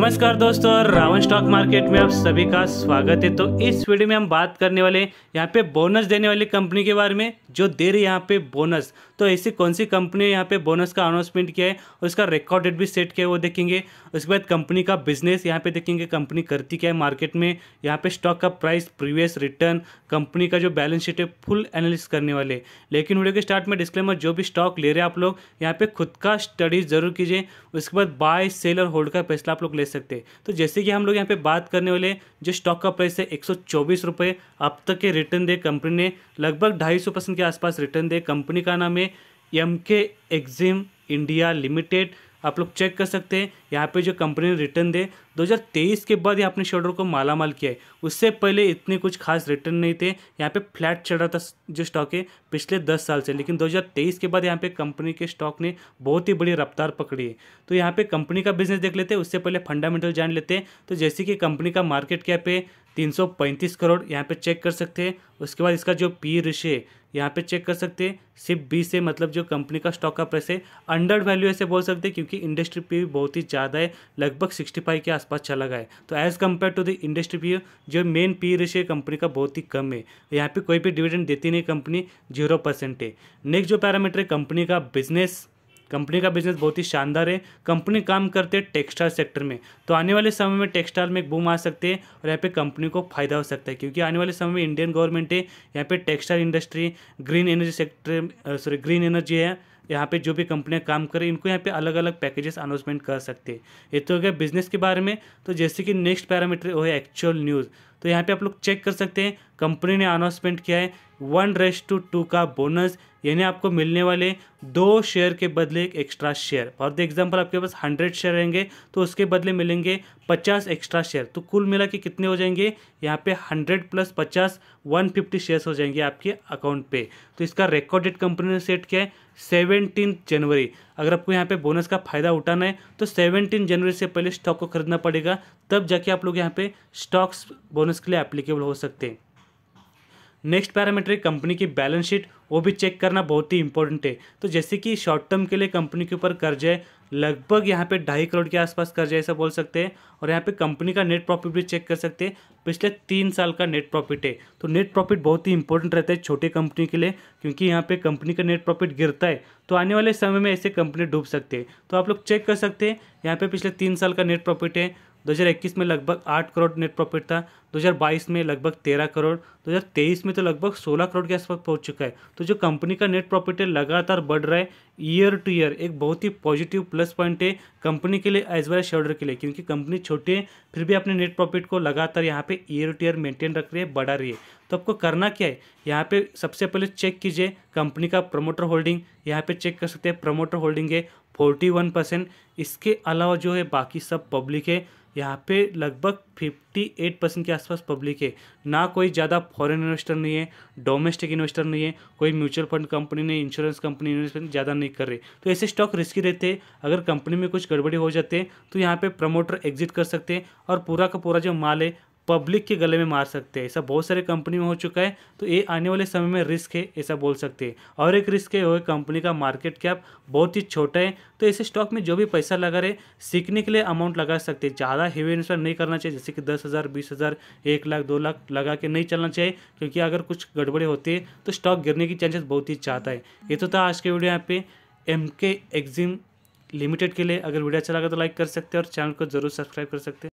नमस्कार दोस्तों Ravan stock market में आप सभी का स्वागत है तो इस वीडियो में हम बात करने वाले यहाँ पे बोनस देने वाली कंपनी के बारे में जो दे रही है यहाँ पे बोनस तो ऐसी कौन सी कंपनी है यहाँ पे बोनस का अनाउंसमेंट किया है और उसका रिकॉर्ड डेट भी सेट किया है वो देखेंगे उसके बाद कंपनी का बिजनेस यहाँ पे देखेंगे कंपनी करती क्या है मार्केट में यहाँ पे स्टॉक का प्राइस प्रीवियस रिटर्न कंपनी का जो बैलेंस शीट है फुल एनालिस करने वाले लेकिन वीडियो के स्टार्ट में डिस्क्लेमर जो भी स्टॉक ले रहे हैं आप लोग यहाँ पे खुद का स्टडी जरूर कीजिए उसके बाद बाय सेल और होल्ड का फैसला आप लोग ले देख सकते हैं तो जैसे कि हम लोग यहाँ पे बात करने वाले जो स्टॉक का प्राइस है एक सौ अब तक के रिटर्न दे कंपनी ने लगभग ढाई परसेंट के आसपास रिटर्न दे कंपनी का नाम है एम के एग्जिम इंडिया लिमिटेड आप लोग चेक कर सकते हैं यहाँ पे जो कंपनी ने रिटर्न दे 2023 के बाद यहाँ अपने शेयर को माला माल किया है उससे पहले इतने कुछ खास रिटर्न नहीं थे यहाँ पे फ्लैट चढ़ रहा था जो स्टॉक है पिछले 10 साल से लेकिन 2023 के बाद यहाँ पे कंपनी के स्टॉक ने बहुत ही बड़ी रफ्तार पकड़ी है तो यहाँ पे कंपनी का बिजनेस देख लेते हैं उससे पहले फंडामेंटल जान लेते हैं तो जैसे कि कंपनी का मार्केट कैप है तीन करोड़ यहाँ पे चेक कर सकते हैं उसके बाद इसका जो पी है यहाँ पे चेक कर सकते हैं सिर्फ बी से मतलब जो कंपनी का स्टॉक का प्राइस है अंडर वैल्यू ऐसे बोल सकते हैं क्योंकि इंडस्ट्री पी बहुत ही ज़्यादा है लगभग सिक्सटी फाइव के आसपास चला गया है तो as compare to the industry P जो मेन पी रेशियो कंपनी का बहुत ही कम है यहाँ पर कोई भी डिविडेंड देती नहीं कंपनी जीरो परसेंट है नेक्स्ट जो पैरामीटर है कंपनी का बिजनेस कंपनी का बिजनेस बहुत ही शानदार है कंपनी काम करते हैं टेक्सटाइल सेक्टर में तो आने वाले समय में टेक्सटाइल में एक बूम आ सकते हैं और यहाँ पे कंपनी को फायदा हो सकता है क्योंकि आने वाले समय में इंडियन गवर्नमेंट है यहाँ पे textile industry green energy sector sorry green energy है यहाँ पे जो भी कंपनियाँ काम करें इनको यहाँ पे अलग अलग पैकेजेस अनाउंसमेंट कर सकते हैं ये तो हो गया बिजनेस के बारे में तो जैसे कि नेक्स्ट पैरामीटर वो है एक्चुअल न्यूज़ तो यहाँ पे आप लोग चेक कर सकते हैं कंपनी ने अनाउंसमेंट किया है वन रेस टू टू का बोनस यानी आपको मिलने वाले दो शेयर के बदले एक extra share for the example आपके पास हंड्रेड शेयर रहेंगे तो उसके बदले मिलेंगे पचास एक्स्ट्रा शेयर तो कुल मिला के कितने हो जाएंगे यहाँ पे हंड्रेड प्लस पचास वन फिफ्टी शेयर्स हो जाएंगे आपके अकाउंट पे तो इसका रिकॉर्ड डेट कंपनी ने सेट किया है सेवनटीन जनवरी अगर आपको यहाँ पे बोनस का फ़ायदा उठाना है तो सेवनटीन जनवरी से पहले स्टॉक को खरीदना पड़ेगा तब जाके आप लोग यहाँ पे स्टॉक्स बोनस के लिए एप्लीकेबल हो सकते हैं नेक्स्ट पैरामीटर कंपनी की बैलेंस शीट वो भी चेक करना बहुत ही इंपॉर्टेंट है तो जैसे कि शॉर्ट टर्म के लिए कंपनी के ऊपर कर्ज है लगभग यहाँ पे ढाई करोड़ के आसपास कर्ज है ऐसा बोल सकते हैं और यहाँ पे कंपनी का नेट प्रॉफिट भी चेक कर सकते हैं पिछले तीन साल का नेट प्रॉफिट है तो नेट प्रॉफिट बहुत ही इंपॉर्टेंट रहता है छोटे कंपनी के लिए क्योंकि यहाँ पे कंपनी का नेट प्रॉफिट गिरता है तो आने वाले समय में ऐसे कंपनी डूब सकते हैं तो आप लोग चेक कर सकते हैं यहाँ पे पिछले तीन साल का नेट प्रॉफिट है 2021 में लगभग 8 करोड़ नेट प्रॉफिट था 2022 में लगभग 13 करोड़ 2023 में तो लगभग 16 करोड़ के आसपास पहुंच चुका है तो जो कंपनी का नेट प्रॉफिट है लगातार बढ़ रहा है ईयर टू ईयर एक बहुत ही पॉजिटिव प्लस पॉइंट है कंपनी के लिए एज वेल एज शेयर के लिए क्योंकि कंपनी छोटी है फिर भी अपने नेट प्रॉफिट को लगातार यहाँ पे ईयर टू ईयर मेंटेन रख रही है बढ़ा रही है तो आपको करना क्या है यहाँ पे सबसे पहले चेक कीजिए कंपनी का प्रमोटर होल्डिंग यहाँ पे चेक कर सकते हैं प्रमोटर होल्डिंग है फोर्टी वन परसेंट इसके अलावा जो है बाकी सब पब्लिक है यहाँ पे लगभग 58 परसेंट के आसपास पब्लिक है ना कोई ज़्यादा फॉरेन इन्वेस्टर नहीं है डोमेस्टिक इन्वेस्टर नहीं है कोई म्यूचुअल फंड कंपनी नहीं इंश्योरेंस कंपनी इन्वेस्टमेंट ज़्यादा नहीं कर रही तो ऐसे स्टॉक रिस्की रहते हैं अगर कंपनी में कुछ गड़बड़ी हो जाते हैं तो यहाँ पर प्रमोटर एग्जिट कर सकते हैं और पूरा का पूरा जो माल है पब्लिक के गले में मार सकते हैं ऐसा बहुत सारे कंपनी में हो चुका है तो ये आने वाले समय में रिस्क है ऐसा बोल सकते हैं और एक रिस्क है वो कंपनी का मार्केट कैप बहुत ही छोटा है तो ऐसे स्टॉक में जो भी पैसा लगा रहे सीखने के लिए अमाउंट लगा सकते हैं ज़्यादा हेवी इन्वेस्टमेंट नहीं करना चाहिए जैसे कि दस हज़ार बीस हज़ार एक लाख दो लाख लगा के नहीं चलना चाहिए क्योंकि अगर कुछ गड़बड़ी होती है तो स्टॉक गिरने की चांसेस बहुत ही ज़्यादा है ये तो था आज के वीडियो यहाँ पे एम के लिमिटेड के लिए अगर वीडियो अच्छा लगा तो लाइक कर सकते हैं और चैनल को जरूर सब्सक्राइब कर सकते हैं